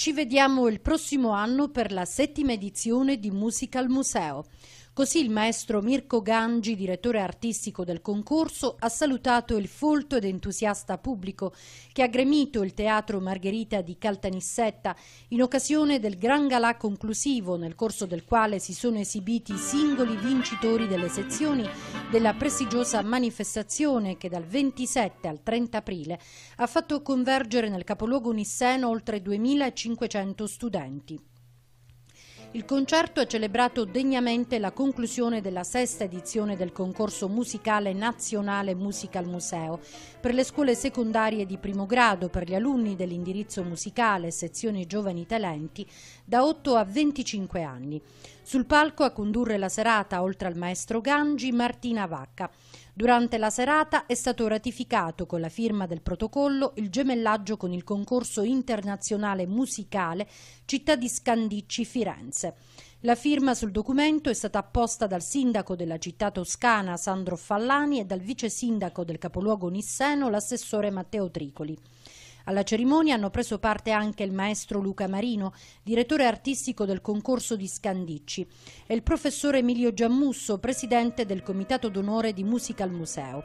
Ci vediamo il prossimo anno per la settima edizione di Musical Museo. Così il maestro Mirko Gangi, direttore artistico del concorso, ha salutato il folto ed entusiasta pubblico che ha gremito il Teatro Margherita di Caltanissetta in occasione del Gran Galà conclusivo, nel corso del quale si sono esibiti i singoli vincitori delle sezioni della prestigiosa manifestazione che dal 27 al 30 aprile ha fatto convergere nel capoluogo nisseno oltre 2.500 studenti. Il concerto ha celebrato degnamente la conclusione della sesta edizione del concorso musicale nazionale Musical Museo. Per le scuole secondarie di primo grado, per gli alunni dell'indirizzo musicale, sezione giovani talenti, da 8 a 25 anni. Sul palco a condurre la serata, oltre al maestro Gangi, Martina Vacca. Durante la serata è stato ratificato con la firma del protocollo il gemellaggio con il concorso internazionale musicale Città di Scandicci Firenze. La firma sul documento è stata apposta dal sindaco della città toscana Sandro Fallani e dal vice sindaco del capoluogo nisseno l'assessore Matteo Tricoli. Alla cerimonia hanno preso parte anche il maestro Luca Marino, direttore artistico del concorso di Scandicci, e il professor Emilio Giammusso, presidente del Comitato d'Onore di Musica al Museo.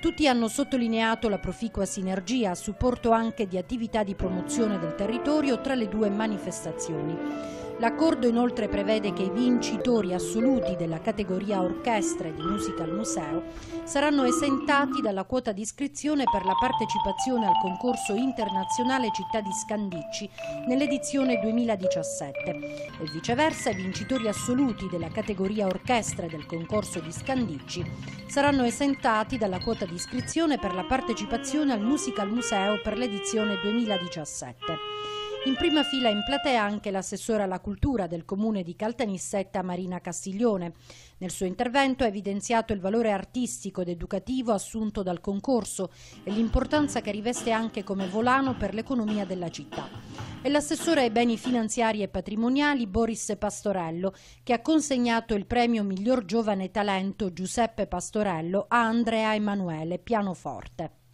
Tutti hanno sottolineato la proficua sinergia a supporto anche di attività di promozione del territorio tra le due manifestazioni. L'accordo inoltre prevede che i vincitori assoluti della categoria orchestra e di musica al museo saranno esentati dalla quota di iscrizione per la partecipazione al concorso internazionale Città di Scandicci nell'edizione 2017 e viceversa i vincitori assoluti della categoria orchestra e del concorso di Scandicci saranno esentati dalla quota di iscrizione per la partecipazione al Musical Museo per l'edizione 2017. In prima fila in platea anche l'assessore alla cultura del comune di Caltanissetta Marina Castiglione. Nel suo intervento ha evidenziato il valore artistico ed educativo assunto dal concorso e l'importanza che riveste anche come volano per l'economia della città. E l'assessore ai beni finanziari e patrimoniali Boris Pastorello che ha consegnato il premio miglior giovane talento Giuseppe Pastorello a Andrea Emanuele Pianoforte.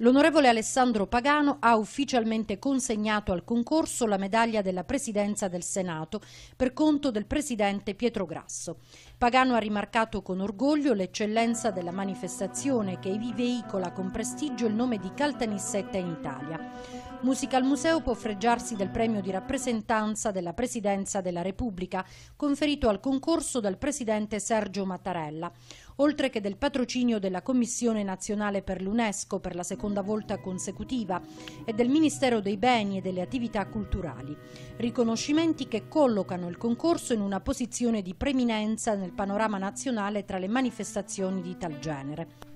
L'onorevole Alessandro Pagano ha ufficialmente consegnato al concorso la medaglia della Presidenza del Senato per conto del Presidente Pietro Grasso. Pagano ha rimarcato con orgoglio l'eccellenza della manifestazione che vi veicola con prestigio il nome di Caltanissetta in Italia. Musica al Museo può freggiarsi del premio di rappresentanza della Presidenza della Repubblica, conferito al concorso dal presidente Sergio Mattarella, oltre che del patrocinio della Commissione nazionale per l'UNESCO per la seconda volta consecutiva e del Ministero dei Beni e delle Attività Culturali, riconoscimenti che collocano il concorso in una posizione di preminenza nel panorama nazionale tra le manifestazioni di tal genere.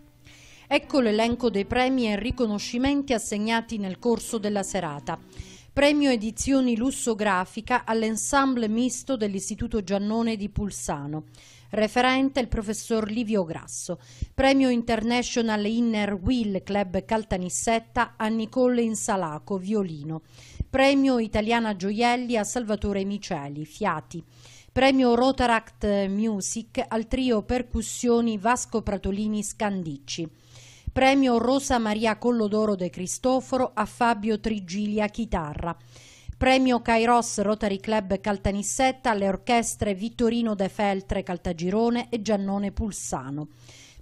Ecco l'elenco dei premi e riconoscimenti assegnati nel corso della serata. Premio Edizioni Lusso Grafica all'ensemble misto dell'Istituto Giannone di Pulsano. Referente il professor Livio Grasso. Premio International Inner Wheel Club Caltanissetta a Nicole Insalaco, violino. Premio Italiana Gioielli a Salvatore Miceli, fiati. Premio Rotaract Music al trio percussioni Vasco Pratolini Scandicci. Premio Rosa Maria Collodoro De Cristoforo a Fabio Trigilia Chitarra. Premio Kairos Rotary Club Caltanissetta alle orchestre Vittorino De Feltre Caltagirone e Giannone Pulsano.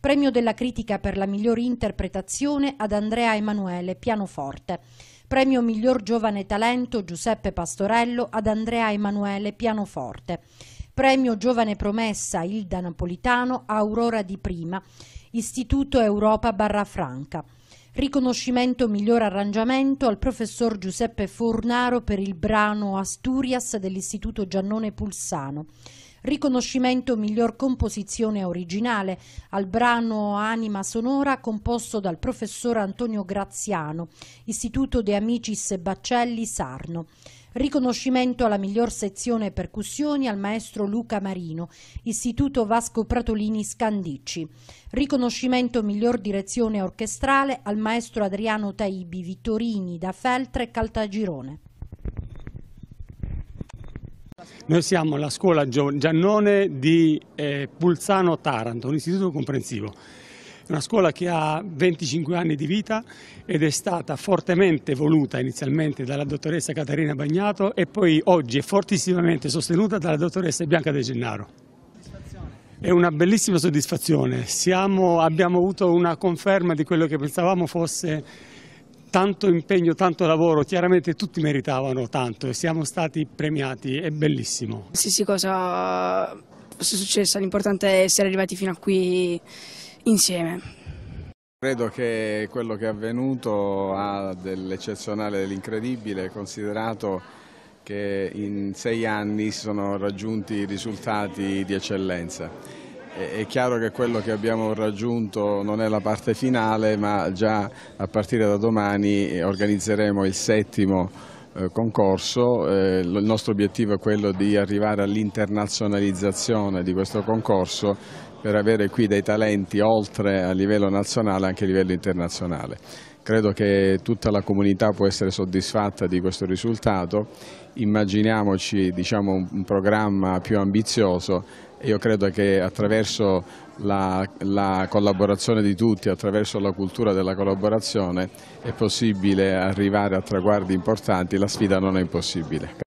Premio della critica per la miglior interpretazione ad Andrea Emanuele Pianoforte. Premio miglior giovane talento Giuseppe Pastorello ad Andrea Emanuele Pianoforte. Premio giovane promessa Ilda Napolitano a Aurora di Prima Istituto Europa Barra Franca. Riconoscimento miglior arrangiamento al professor Giuseppe Fornaro per il brano Asturias dell'Istituto Giannone Pulsano. Riconoscimento miglior composizione originale al brano Anima Sonora composto dal professor Antonio Graziano, Istituto De Amicis Baccelli Sarno. Riconoscimento alla miglior sezione percussioni al maestro Luca Marino, Istituto Vasco Pratolini Scandicci. Riconoscimento miglior direzione orchestrale al maestro Adriano Taibi Vittorini da Feltre Caltagirone. Noi siamo la scuola Giannone di eh, Pulsano Taranto, un istituto comprensivo una scuola che ha 25 anni di vita ed è stata fortemente voluta inizialmente dalla dottoressa Caterina Bagnato e poi oggi è fortissimamente sostenuta dalla dottoressa Bianca De Gennaro. È una bellissima soddisfazione, Siamo, abbiamo avuto una conferma di quello che pensavamo fosse tanto impegno, tanto lavoro, chiaramente tutti meritavano tanto e siamo stati premiati, è bellissimo. Qualsiasi cosa fosse successa, l'importante è essere arrivati fino a qui insieme. Credo che quello che è avvenuto ha dell'eccezionale e dell'incredibile, considerato che in sei anni si sono raggiunti risultati di eccellenza. È chiaro che quello che abbiamo raggiunto non è la parte finale, ma già a partire da domani eh, organizzeremo il settimo eh, concorso. Eh, il nostro obiettivo è quello di arrivare all'internazionalizzazione di questo concorso per avere qui dei talenti oltre a livello nazionale anche a livello internazionale. Credo che tutta la comunità può essere soddisfatta di questo risultato, immaginiamoci diciamo, un programma più ambizioso io credo che attraverso la, la, collaborazione di tutti, attraverso la cultura della collaborazione è possibile arrivare a traguardi importanti, la sfida non è impossibile.